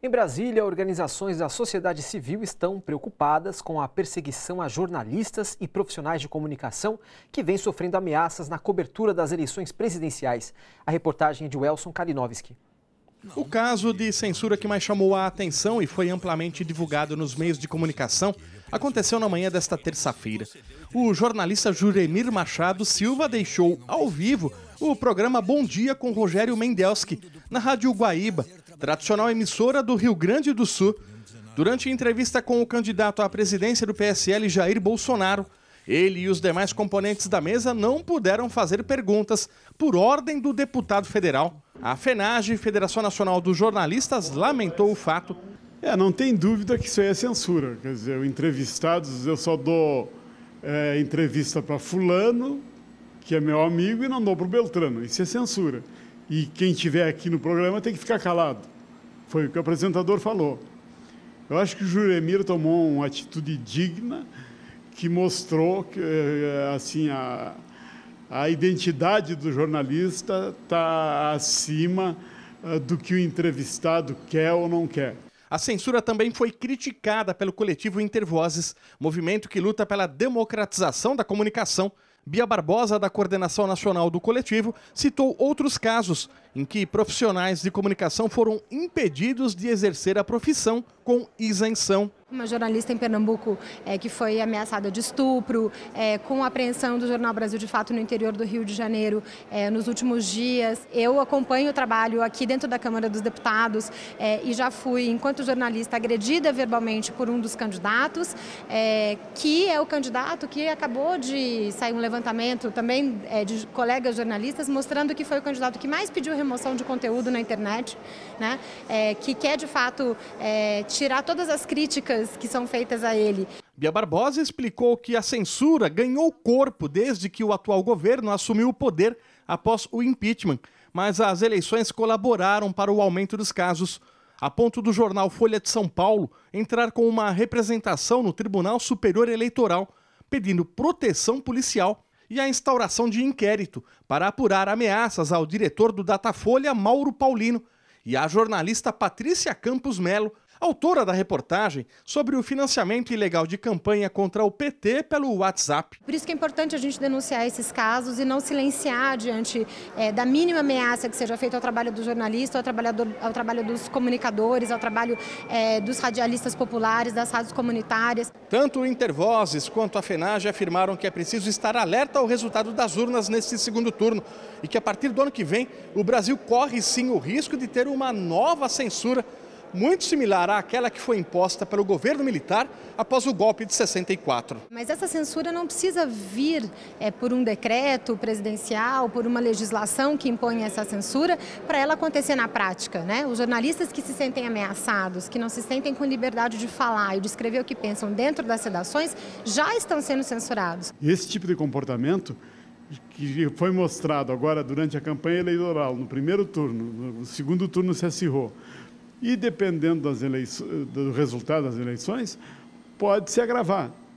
Em Brasília, organizações da sociedade civil estão preocupadas com a perseguição a jornalistas e profissionais de comunicação que vêm sofrendo ameaças na cobertura das eleições presidenciais. A reportagem é de Welson Kalinowski. O caso de censura que mais chamou a atenção e foi amplamente divulgado nos meios de comunicação aconteceu na manhã desta terça-feira. O jornalista Juremir Machado Silva deixou ao vivo o programa Bom Dia com Rogério Mendelski, na Rádio Guaíba, tradicional emissora do Rio Grande do Sul, durante entrevista com o candidato à presidência do PSL, Jair Bolsonaro, ele e os demais componentes da mesa não puderam fazer perguntas por ordem do deputado federal. A FENAGE, Federação Nacional dos Jornalistas, lamentou o fato. É, não tem dúvida que isso aí é censura. Quer dizer, entrevistados, eu só dou é, entrevista para Fulano, que é meu amigo, e não dou para o Beltrano. Isso é censura. E quem estiver aqui no programa tem que ficar calado. Foi o que o apresentador falou. Eu acho que o Juremir tomou uma atitude digna que mostrou que eh, assim a, a identidade do jornalista está acima eh, do que o entrevistado quer ou não quer. A censura também foi criticada pelo coletivo Intervozes, movimento que luta pela democratização da comunicação. Bia Barbosa, da coordenação nacional do coletivo, citou outros casos em que profissionais de comunicação foram impedidos de exercer a profissão com isenção. Uma jornalista em Pernambuco é, que foi ameaçada de estupro, é, com a apreensão do Jornal Brasil de Fato no interior do Rio de Janeiro é, nos últimos dias. Eu acompanho o trabalho aqui dentro da Câmara dos Deputados é, e já fui, enquanto jornalista, agredida verbalmente por um dos candidatos, é, que é o candidato que acabou de sair um levantamento também é, de colegas jornalistas mostrando que foi o candidato que mais pediu remoção de conteúdo na internet, né? É, que quer de fato é, tirar todas as críticas que são feitas a ele. Bia Barbosa explicou que a censura ganhou corpo desde que o atual governo assumiu o poder após o impeachment, mas as eleições colaboraram para o aumento dos casos a ponto do jornal Folha de São Paulo entrar com uma representação no Tribunal Superior Eleitoral, pedindo proteção policial e a instauração de inquérito para apurar ameaças ao diretor do Datafolha, Mauro Paulino, e à jornalista Patrícia Campos Melo autora da reportagem sobre o financiamento ilegal de campanha contra o PT pelo WhatsApp. Por isso que é importante a gente denunciar esses casos e não silenciar diante é, da mínima ameaça que seja feita ao trabalho do jornalista, ao, trabalhador, ao trabalho dos comunicadores, ao trabalho é, dos radialistas populares, das rádios comunitárias. Tanto o Intervozes quanto a FENAGE afirmaram que é preciso estar alerta ao resultado das urnas neste segundo turno e que a partir do ano que vem o Brasil corre sim o risco de ter uma nova censura muito similar àquela que foi imposta pelo governo militar após o golpe de 64. Mas essa censura não precisa vir é, por um decreto presidencial, por uma legislação que impõe essa censura, para ela acontecer na prática. Né? Os jornalistas que se sentem ameaçados, que não se sentem com liberdade de falar e de escrever o que pensam dentro das redações, já estão sendo censurados. Esse tipo de comportamento que foi mostrado agora durante a campanha eleitoral, no primeiro turno, no segundo turno se acirrou, e dependendo das eleições, do resultado das eleições, pode se agravar.